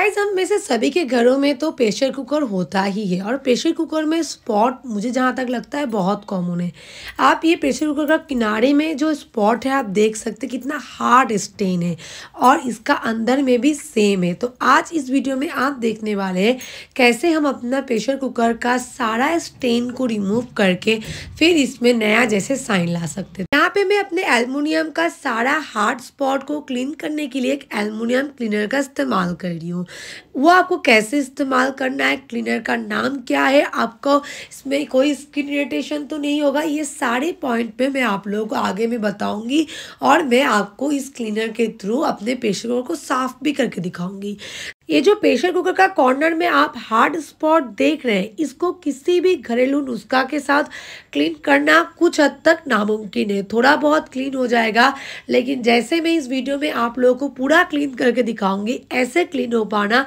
guys हम में से सभी के घरों में तो प्रेशर कुकर होता ही है और प्रेशर कुकर में स्पॉट मुझे जहाँ तक लगता है बहुत कॉमन है आप ये प्रेशर कुकर का किनारे में जो स्पॉट है आप देख सकते हैं कितना हार्ड स्टेन है और इसका अंदर में भी सेम है तो आज इस वीडियो में आप देखने वाले हैं कैसे हम अपना प्रेशर कुकर का सारा स्टेन को रिमूव करके फिर इसमें नया जैसे साइन ला सकते हैं यहाँ पे मैं अपने एलमोनियम का सारा हार्ड स्पॉट को क्लीन करने के लिए एक एलमोनियम क्लीनर का इस्तेमाल कर रही हूँ वो आपको कैसे इस्तेमाल करना है क्लीनर का नाम क्या है आपको इसमें कोई स्किन इरिटेशन तो नहीं होगा ये सारे पॉइंट पे मैं आप लोगों को आगे में बताऊंगी और मैं आपको इस क्लीनर के थ्रू अपने पेशेंटों को साफ़ भी करके दिखाऊंगी ये जो प्रेशर कुकर का कॉर्नर में आप हार्ड स्पॉट देख रहे हैं इसको किसी भी घरेलू नुस्खा के साथ क्लीन करना कुछ हद तक नामुमकिन है थोड़ा बहुत क्लीन हो जाएगा लेकिन जैसे मैं इस वीडियो में आप लोगों को पूरा क्लीन करके दिखाऊंगी ऐसे क्लीन हो पाना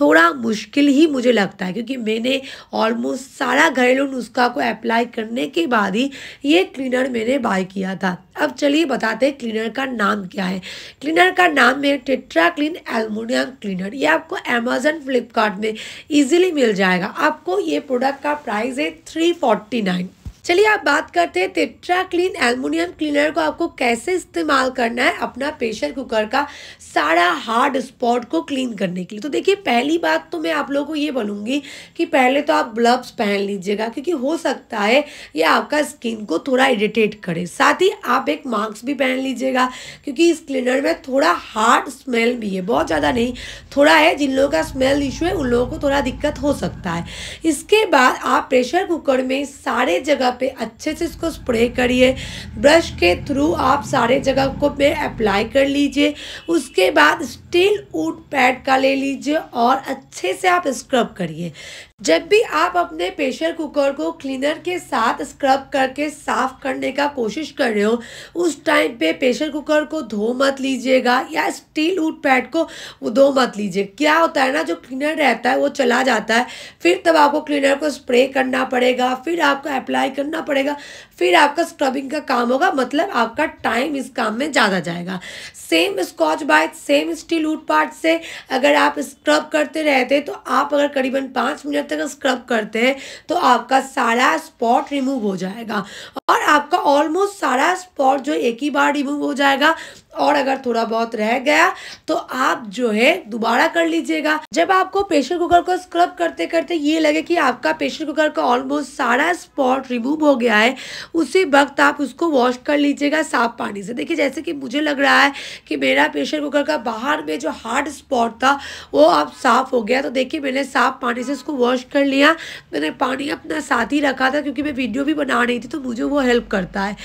थोड़ा मुश्किल ही मुझे लगता है क्योंकि मैंने ऑलमोस्ट सारा घरेलू नुस्खा को अप्लाई करने के बाद ही ये क्लीनर मैंने बाय किया था अब चलिए बताते हैं क्लीनर का नाम क्या है क्लीनर का नाम है टेट्रा क्लीन एलमोनियम क्लीनर ये आपको अमेजन फ्लिपकार्ट में ईजिली मिल जाएगा आपको ये प्रोडक्ट का प्राइस है थ्री फोर्टी नाइन चलिए आप बात करते हैं टेट्रा क्लीन एलमोनियम क्लीनर को आपको कैसे इस्तेमाल करना है अपना प्रेशर कुकर का सारा हार्ड स्पॉट को क्लीन करने के लिए तो देखिए पहली बात तो मैं आप लोगों को ये बोलूँगी कि पहले तो आप ग्लव्स पहन लीजिएगा क्योंकि हो सकता है ये आपका स्किन को थोड़ा इरिटेट करे साथ ही आप एक मास्क भी पहन लीजिएगा क्योंकि इस क्लीनर में थोड़ा हार्ड स्मेल भी है बहुत ज़्यादा नहीं थोड़ा है जिन लोगों का स्मेल इशू है उन लोगों को थोड़ा दिक्कत हो सकता है इसके बाद आप प्रेशर कुकर में सारे जगह पे अच्छे से इसको स्प्रे करिए ब्रश के थ्रू आप सारे जगह को पे अप्लाई कर लीजिए उसके बाद स्टील ऊट पैड का ले लीजिए और अच्छे से आप स्क्रब करिए जब भी आप अपने प्रेशर कुकर को क्लीनर के साथ स्क्रब करके साफ करने का कोशिश कर रहे हो उस टाइम पे प्रेशर कुकर को धो मत लीजिएगा या स्टील उट पैड को धो मत लीजिए क्या होता है ना जो क्लीनर रहता है वो चला जाता है फिर तब आपको क्लीनर को स्प्रे करना पड़ेगा फिर आपको अप्लाई करना पड़ेगा फिर आपका स्क्रबिंग का काम होगा मतलब आपका टाइम इस काम में ज़्यादा जाएगा same Scotch Brite same steel उट पार्ट से अगर आप स्क्रब करते रहते तो आप अगर करीबन पाँच मिनट तक स्क्रब करते हैं तो आपका सारा स्पॉट रिमूव हो जाएगा और आपका ऑलमोस्ट सारा स्पॉट जो एक ही बार रिमूव हो जाएगा और अगर थोड़ा बहुत रह गया तो आप जो है दोबारा कर लीजिएगा जब आपको प्रेशर कुकर को स्क्रब करते करते ये लगे कि आपका प्रेशर कुकर का ऑलमोस्ट सारा स्पॉट रिमूव हो गया है उसी वक्त आप उसको वॉश कर लीजिएगा साफ पानी से देखिए जैसे कि मुझे लग रहा है कि मेरा प्रेशर कुकर का बाहर में जो हार्ड स्पॉट था वो अब साफ़ हो गया तो देखिए मैंने साफ पानी से उसको वॉश कर लिया मैंने पानी अपना साथ ही रखा था क्योंकि मैं वीडियो भी बना रही थी तो मुझे वो हेल्प करता है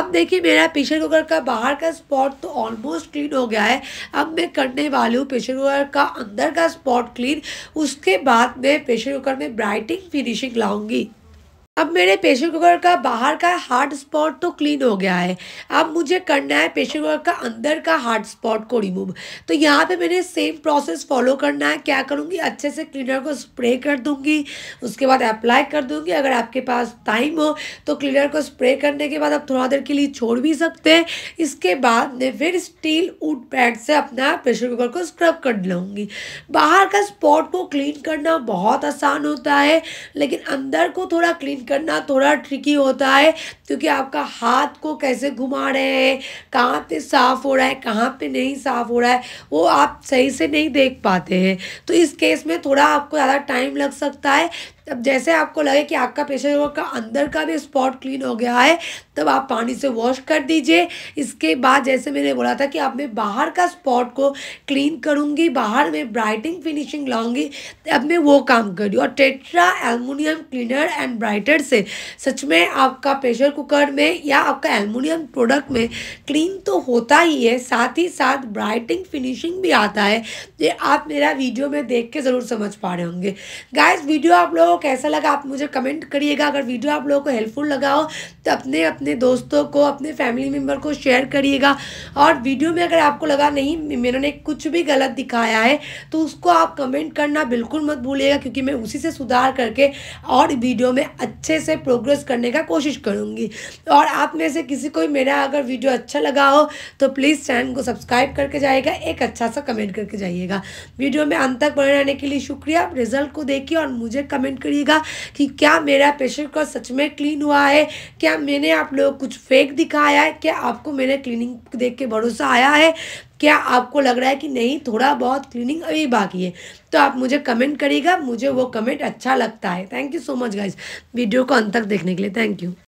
अब देखिए मेरा प्रेशर कुकर का बाहर का स्पॉट तो ऑलमोस्ट क्लीन हो गया है अब मैं करने वाली हूँ प्रेशर कुकर का अंदर का स्पॉट क्लीन उसके बाद मैं प्रेशर कुकर में ब्राइटिंग फिनिशिंग लाऊंगी अब मेरे प्रेशर कुकर का बाहर का हार्ड स्पॉट तो क्लीन हो गया है अब मुझे करना है प्रेशर कुकर का अंदर का हार्ड स्पॉट को रिमूव तो यहाँ पे मैंने सेम प्रोसेस फॉलो करना है क्या करूँगी अच्छे से क्लीनर को स्प्रे कर दूँगी उसके बाद अप्लाई कर दूँगी अगर आपके पास टाइम हो तो क्लीनर को स्प्रे करने के बाद आप थोड़ा देर के लिए छोड़ भी सकते हैं इसके बाद मैं फिर स्टील वुड पैड से अपना प्रेशर कुकर को स्क्रब कर लूँगी बाहर का स्पॉट को क्लीन करना बहुत आसान होता है लेकिन अंदर को थोड़ा क्लीन करना थोड़ा ट्रिकी होता है क्योंकि आपका हाथ को कैसे घुमा रहे हैं कहाँ पे साफ़ हो रहा है कहाँ पे नहीं साफ़ हो रहा है वो आप सही से नहीं देख पाते हैं तो इस केस में थोड़ा आपको ज़्यादा टाइम लग सकता है जब जैसे आपको लगे कि आपका प्रेशर कुकर का अंदर का भी स्पॉट क्लीन हो गया है तब आप पानी से वॉश कर दीजिए इसके बाद जैसे मैंने बोला था कि आप मैं बाहर का स्पॉट को क्लीन करूँगी बाहर में ब्राइटिंग फिनिशिंग लाऊंगी अब मैं वो काम करी और Tetra aluminium cleaner and brighter से सच में आपका प्रेशर कुकर में या आपका एलमिनियम प्रोडक्ट में क्लीन तो होता ही है साथ ही साथ ब्राइटिंग फिनिशिंग भी आता है ये आप मेरा वीडियो में देख के ज़रूर समझ पा रहे होंगे गाइज वीडियो आप लोग हो कैसा लगा आप मुझे कमेंट करिएगा अगर वीडियो आप लोगों को हेल्पफुल लगा हो तो अपने अपने दोस्तों को अपने फैमिली मेम्बर को शेयर करिएगा और वीडियो में अगर आपको लगा नहीं मैंने कुछ भी गलत दिखाया है तो उसको आप कमेंट करना बिल्कुल मत भूलिएगा क्योंकि मैं उसी से सुधार करके और वीडियो में अच्छे से प्रोग्रेस करने का कोशिश करूँगी और आप में से किसी को मेरा अगर वीडियो अच्छा लगा हो तो प्लीज़ चैनल को सब्सक्राइब करके जाइएगा एक अच्छा सा कमेंट करके जाइएगा वीडियो में अंत तक बने रहने के लिए शुक्रिया रिजल्ट को देखिए और मुझे कमेंट कमेंट करिएगा कि क्या मेरा पेशेंट का सच में क्लीन हुआ है क्या मैंने आप लोग कुछ फेक दिखाया है क्या आपको मेरे क्लीनिंग देख के भरोसा आया है क्या आपको लग रहा है कि नहीं थोड़ा बहुत क्लीनिंग अभी बाकी है तो आप मुझे कमेंट करिएगा मुझे वो कमेंट अच्छा लगता है thank you so much guys video को अंत तक देखने के लिए थैंक यू